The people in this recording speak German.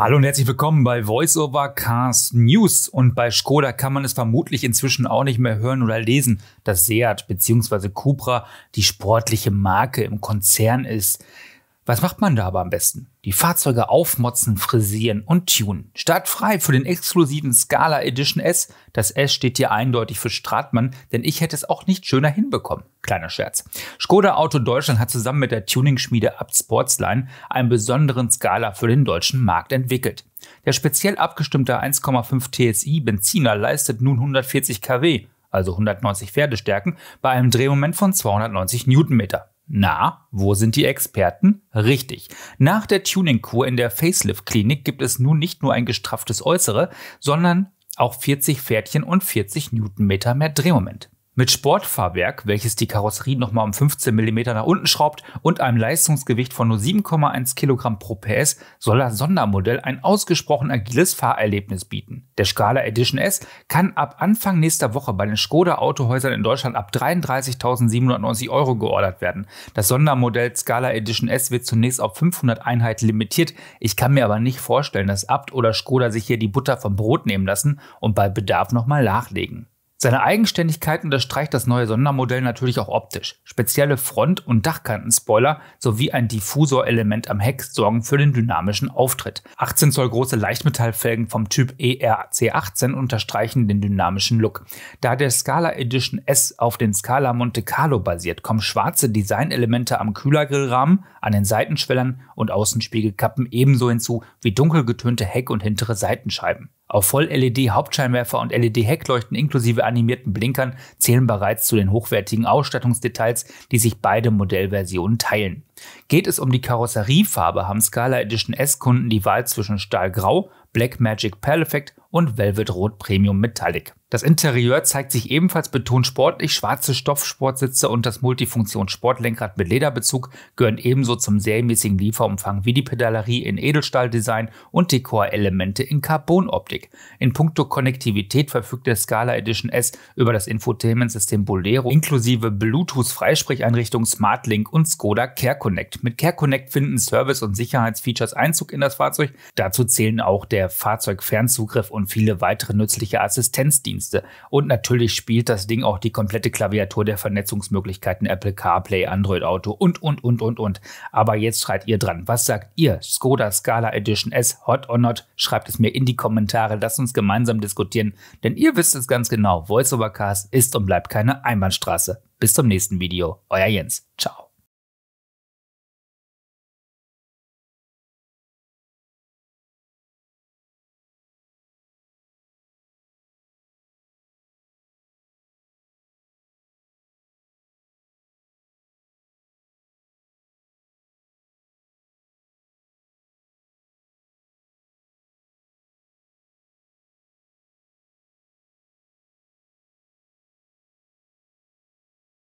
Hallo und herzlich willkommen bei VoiceOver Cars News. Und bei Skoda kann man es vermutlich inzwischen auch nicht mehr hören oder lesen, dass Seat bzw. Cupra die sportliche Marke im Konzern ist. Was macht man da aber am besten? Die Fahrzeuge aufmotzen, frisieren und tunen. Startfrei für den exklusiven Scala Edition S. Das S steht hier eindeutig für Stratmann, denn ich hätte es auch nicht schöner hinbekommen. Kleiner Scherz. Skoda Auto Deutschland hat zusammen mit der Tuning-Schmiede Abt Sportsline einen besonderen Scala für den deutschen Markt entwickelt. Der speziell abgestimmte 1,5 TSI Benziner leistet nun 140 kW, also 190 Pferdestärken, bei einem Drehmoment von 290 Newtonmeter. Na, wo sind die Experten? Richtig. Nach der Tuning-Kur in der Facelift-Klinik gibt es nun nicht nur ein gestrafftes Äußere, sondern auch 40 Pferdchen und 40 Newtonmeter mehr Drehmoment. Mit Sportfahrwerk, welches die Karosserie nochmal um 15 mm nach unten schraubt und einem Leistungsgewicht von nur 7,1 kg pro PS soll das Sondermodell ein ausgesprochen agiles Fahrerlebnis bieten. Der Scala Edition S kann ab Anfang nächster Woche bei den Skoda Autohäusern in Deutschland ab 33.790 Euro geordert werden. Das Sondermodell Scala Edition S wird zunächst auf 500 Einheiten limitiert. Ich kann mir aber nicht vorstellen, dass Abt oder Skoda sich hier die Butter vom Brot nehmen lassen und bei Bedarf nochmal nachlegen. Seine Eigenständigkeit unterstreicht das neue Sondermodell natürlich auch optisch. Spezielle Front- und Dachkantenspoiler sowie ein Diffusorelement am Heck sorgen für den dynamischen Auftritt. 18 Zoll große Leichtmetallfelgen vom Typ ERC18 unterstreichen den dynamischen Look. Da der Scala Edition S auf den Scala Monte Carlo basiert, kommen schwarze Designelemente am Kühlergrillrahmen, an den Seitenschwellern und Außenspiegelkappen ebenso hinzu wie dunkel getönte Heck- und hintere Seitenscheiben. Auch Voll-LED-Hauptscheinwerfer und LED-Heckleuchten inklusive animierten Blinkern zählen bereits zu den hochwertigen Ausstattungsdetails, die sich beide Modellversionen teilen. Geht es um die Karosseriefarbe, haben Scala Edition S-Kunden die Wahl zwischen Stahlgrau, Black Magic Blackmagic Effect und Velvet Rot Premium Metallic. Das Interieur zeigt sich ebenfalls betont sportlich. Schwarze Stoffsportsitze und das Multifunktions-Sportlenkrad mit Lederbezug gehören ebenso zum serienmäßigen Lieferumfang wie die Pedalerie in Edelstahldesign und Dekorelemente in Carbonoptik. In puncto Konnektivität verfügt der Scala Edition S über das Infotainment-System Bolero inklusive Bluetooth-Freisprecheinrichtung, SmartLink und Skoda Care Connect. Mit Care Connect finden Service- und Sicherheitsfeatures Einzug in das Fahrzeug. Dazu zählen auch der Fahrzeugfernzugriff und viele weitere nützliche Assistenzdienste. Und natürlich spielt das Ding auch die komplette Klaviatur der Vernetzungsmöglichkeiten Apple CarPlay, Android Auto und, und, und, und, und. Aber jetzt schreit ihr dran. Was sagt ihr? Skoda Scala Edition S, hot or not? Schreibt es mir in die Kommentare. Lasst uns gemeinsam diskutieren. Denn ihr wisst es ganz genau. VoiceOverCast ist und bleibt keine Einbahnstraße. Bis zum nächsten Video. Euer Jens. Ciao.